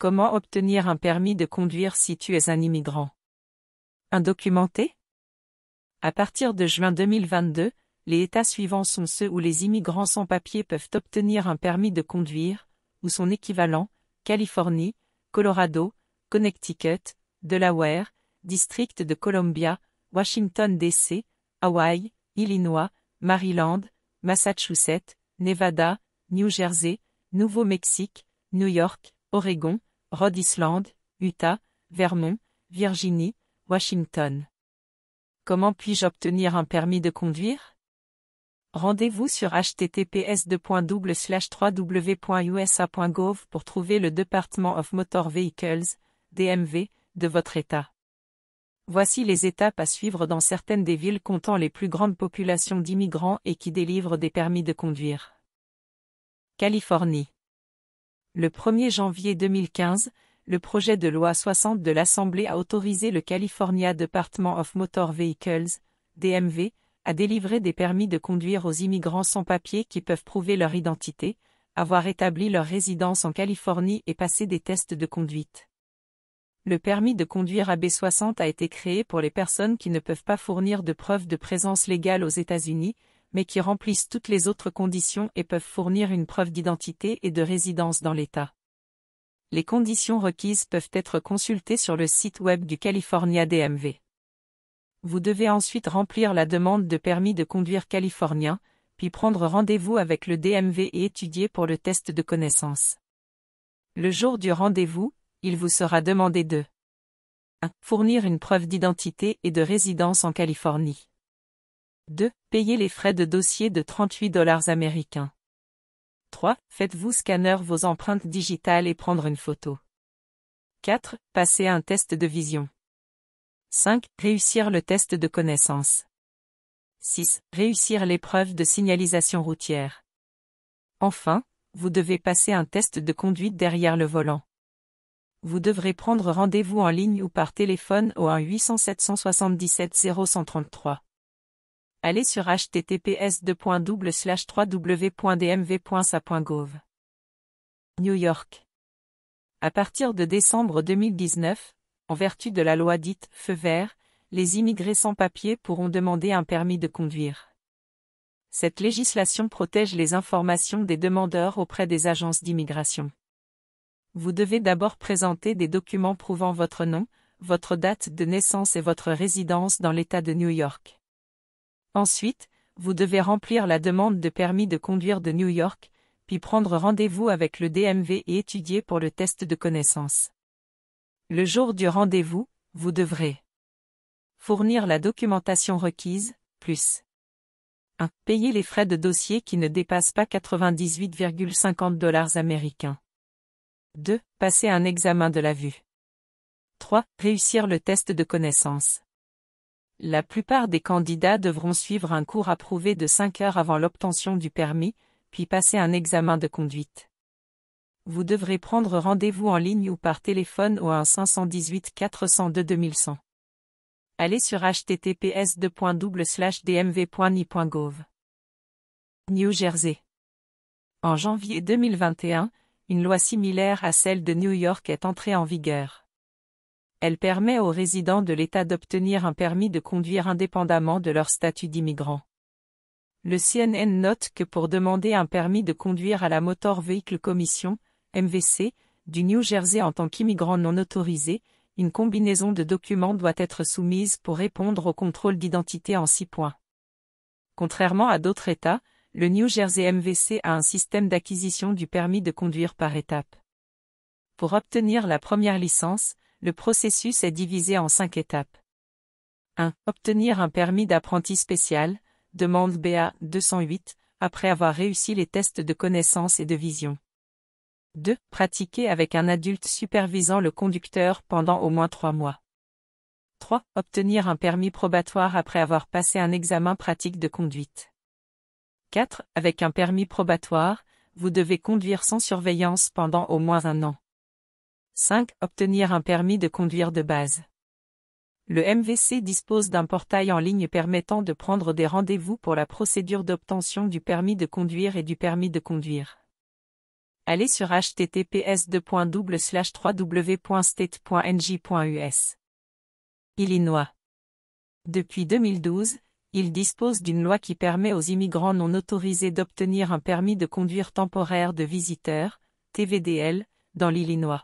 Comment obtenir un permis de conduire si tu es un immigrant Indocumenté À partir de juin 2022, les États suivants sont ceux où les immigrants sans papier peuvent obtenir un permis de conduire, ou son équivalent, Californie, Colorado, Connecticut, Delaware, District de Columbia, Washington DC, Hawaï, Illinois, Maryland, Massachusetts, Nevada, New Jersey, Nouveau-Mexique, New York, Oregon, Rhode Island, Utah, Vermont, Virginie, Washington. Comment puis-je obtenir un permis de conduire Rendez-vous sur https://www.usa.gov pour trouver le Department of Motor Vehicles, DMV, de votre État. Voici les étapes à suivre dans certaines des villes comptant les plus grandes populations d'immigrants et qui délivrent des permis de conduire. Californie. Le 1er janvier 2015, le projet de loi 60 de l'Assemblée a autorisé le California Department of Motor Vehicles, DMV, à délivrer des permis de conduire aux immigrants sans papier qui peuvent prouver leur identité, avoir établi leur résidence en Californie et passer des tests de conduite. Le permis de conduire AB60 a été créé pour les personnes qui ne peuvent pas fournir de preuves de présence légale aux États-Unis, mais qui remplissent toutes les autres conditions et peuvent fournir une preuve d'identité et de résidence dans l'État. Les conditions requises peuvent être consultées sur le site web du California DMV. Vous devez ensuite remplir la demande de permis de conduire californien, puis prendre rendez-vous avec le DMV et étudier pour le test de connaissance. Le jour du rendez-vous, il vous sera demandé de 1. Fournir une preuve d'identité et de résidence en Californie. 2. Payez les frais de dossier de 38 dollars américains. 3. Faites-vous scanner vos empreintes digitales et prendre une photo. 4. Passez un test de vision. 5. Réussir le test de connaissance. 6. Réussir l'épreuve de signalisation routière. Enfin, vous devez passer un test de conduite derrière le volant. Vous devrez prendre rendez-vous en ligne ou par téléphone au 1 800 777 0133 allez sur https www.dmv.sa.gov. New York. À partir de décembre 2019, en vertu de la loi dite Feu vert, les immigrés sans papier pourront demander un permis de conduire. Cette législation protège les informations des demandeurs auprès des agences d'immigration. Vous devez d'abord présenter des documents prouvant votre nom, votre date de naissance et votre résidence dans l'État de New York. Ensuite, vous devez remplir la demande de permis de conduire de New York, puis prendre rendez-vous avec le DMV et étudier pour le test de connaissance. Le jour du rendez-vous, vous devrez fournir la documentation requise, plus 1. Payer les frais de dossier qui ne dépassent pas 98,50 dollars américains. 2. Passer un examen de la vue. 3. Réussir le test de connaissance. La plupart des candidats devront suivre un cours approuvé de 5 heures avant l'obtention du permis, puis passer un examen de conduite. Vous devrez prendre rendez-vous en ligne ou par téléphone au 1 518 402 2100. Allez sur https://dmv.ni.gov. New Jersey. En janvier 2021, une loi similaire à celle de New York est entrée en vigueur elle permet aux résidents de l'État d'obtenir un permis de conduire indépendamment de leur statut d'immigrant. Le CNN note que pour demander un permis de conduire à la Motor Vehicle Commission, MVC, du New Jersey en tant qu'immigrant non autorisé, une combinaison de documents doit être soumise pour répondre au contrôle d'identité en six points. Contrairement à d'autres États, le New Jersey MVC a un système d'acquisition du permis de conduire par étapes. Pour obtenir la première licence, le processus est divisé en cinq étapes. 1. Obtenir un permis d'apprenti spécial, demande BA 208, après avoir réussi les tests de connaissance et de vision. 2. Pratiquer avec un adulte supervisant le conducteur pendant au moins trois mois. 3. Obtenir un permis probatoire après avoir passé un examen pratique de conduite. 4. Avec un permis probatoire, vous devez conduire sans surveillance pendant au moins un an. 5. Obtenir un permis de conduire de base. Le MVC dispose d'un portail en ligne permettant de prendre des rendez-vous pour la procédure d'obtention du permis de conduire et du permis de conduire. Allez sur https www.state.ng.us. Illinois. Depuis 2012, il dispose d'une loi qui permet aux immigrants non autorisés d'obtenir un permis de conduire temporaire de visiteurs, TVDL, dans l'Illinois.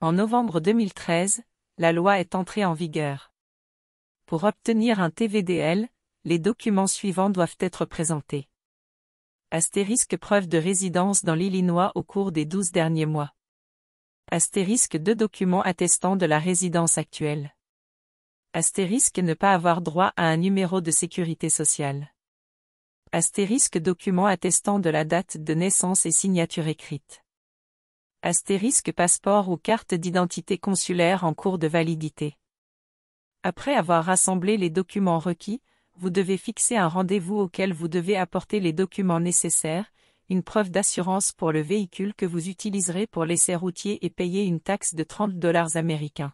En novembre 2013, la loi est entrée en vigueur. Pour obtenir un TVDL, les documents suivants doivent être présentés. Astérisque preuve de résidence dans l'Illinois au cours des 12 derniers mois. Astérisque deux documents attestant de la résidence actuelle. Astérisque ne pas avoir droit à un numéro de sécurité sociale. Astérisque document attestant de la date de naissance et signature écrite astérisque passeport ou carte d'identité consulaire en cours de validité. Après avoir rassemblé les documents requis, vous devez fixer un rendez-vous auquel vous devez apporter les documents nécessaires, une preuve d'assurance pour le véhicule que vous utiliserez pour l'essai routier et payer une taxe de 30 dollars américains.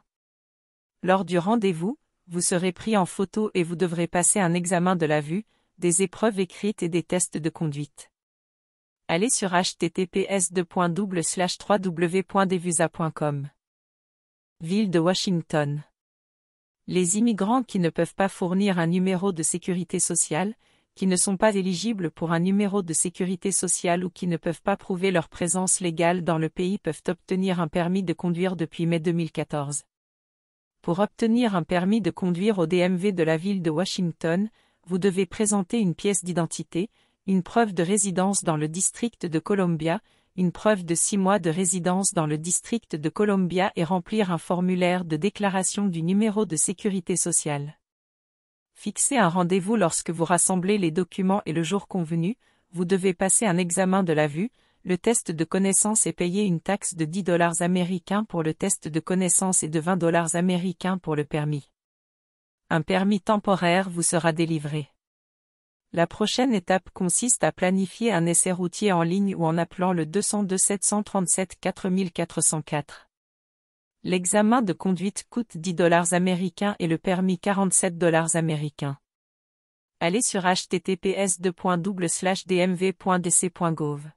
Lors du rendez-vous, vous serez pris en photo et vous devrez passer un examen de la vue, des épreuves écrites et des tests de conduite allez sur https www.devusa.com. Ville de Washington. Les immigrants qui ne peuvent pas fournir un numéro de sécurité sociale, qui ne sont pas éligibles pour un numéro de sécurité sociale ou qui ne peuvent pas prouver leur présence légale dans le pays peuvent obtenir un permis de conduire depuis mai 2014. Pour obtenir un permis de conduire au DMV de la ville de Washington, vous devez présenter une pièce d'identité, une preuve de résidence dans le district de Columbia, une preuve de six mois de résidence dans le district de Columbia et remplir un formulaire de déclaration du numéro de sécurité sociale. Fixez un rendez-vous lorsque vous rassemblez les documents et le jour convenu, vous devez passer un examen de la vue, le test de connaissance et payer une taxe de 10 dollars américains pour le test de connaissance et de 20 dollars américains pour le permis. Un permis temporaire vous sera délivré. La prochaine étape consiste à planifier un essai routier en ligne ou en appelant le 202 737 4404. L'examen de conduite coûte 10 dollars américains et le permis 47 dollars américains. Allez sur https://dmv.dc.gov.